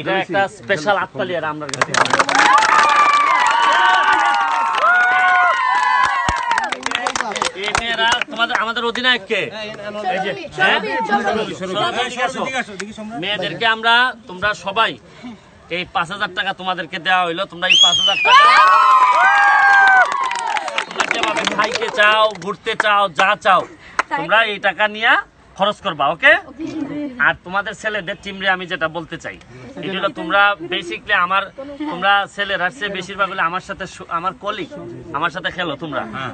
এটা একটা স্পেশাল আত্মালি আর আমরা কাছে আমাদের অধিনায়ককে হ্যাঁ? মেয়েদেরকে আমরা তোমরা সবাই এই পাঁচ হাজার টাকা তোমাদেরকে দেওয়া হইলো তোমরা এই পাঁচ হাজার টাকা খাইতে চাও ঘুরতে চাও যা চাও তোমরা এই টাকা নিয়ে খরচ করবা ওকে আর তোমাদের ছেলেদের টিমরে আমি যেটা বলতে চাই এটা হলো তোমরা বেসিকলি আমার তোমরা ছেলেরা সে বেশিরভাগ হলে আমার সাথে আমার কলিগ আমার সাথে খেলো তোমরা হ্যাঁ।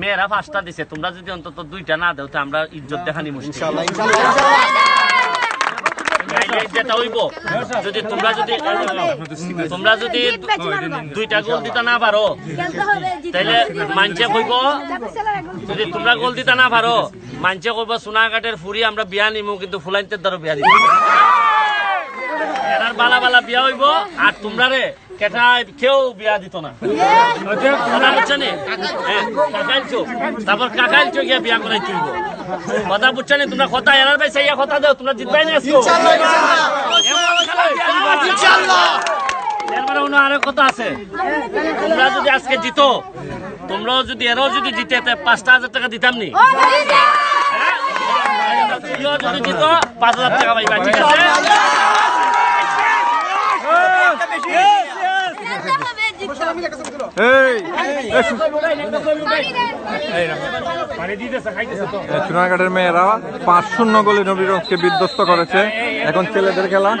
মেয়েরা পাঁচটা দিছে তোমরা যদি অন্তত দুইটা না দেও তো আমরা ইজ্জত দেখানি মুশকিল জেতা হইব যদি তোমরা যদি তোমরা যদি দুইটা গোল দিতে না পারো তাহলে মানছে কইব যদি তোমরা গোল দিতে না পারো মানছে কইব সোনাঘাটের ফুরি আমরা বিয়া নিমু কিন্তু ফুলাইতে দ্বারা বিয়া দিব এরার বালা বালা বিয়া হইব আর তোমরা রে কেটায় কেউ বিয়া দিত না কথা বুঝছে নি হ্যাঁ, কাকাইছো তারপর কাকাইছো গিয়া বিয়া করাই চলবো কথা তোমরা কথা এনার পাইছে ইয়া কথা দাও তোমরা জিতবাই না আসছো কথা আছে তোমরা যদি আজকে জিতো তোমরাও যদি এরাও যদি জিতে পাঁচটা হাজার টাকা দিতাম নি হ্যাঁ, হ্যাঁ। যদি জিতো পাঁচ হাজার টাকা পাইবা ঠিক আছে চুনাঘাটের মেয়েরা পাঁচ শূন্য গোলে নবীরকে বিধ্বস্ত করেছে এখন ছেলেদের খেলা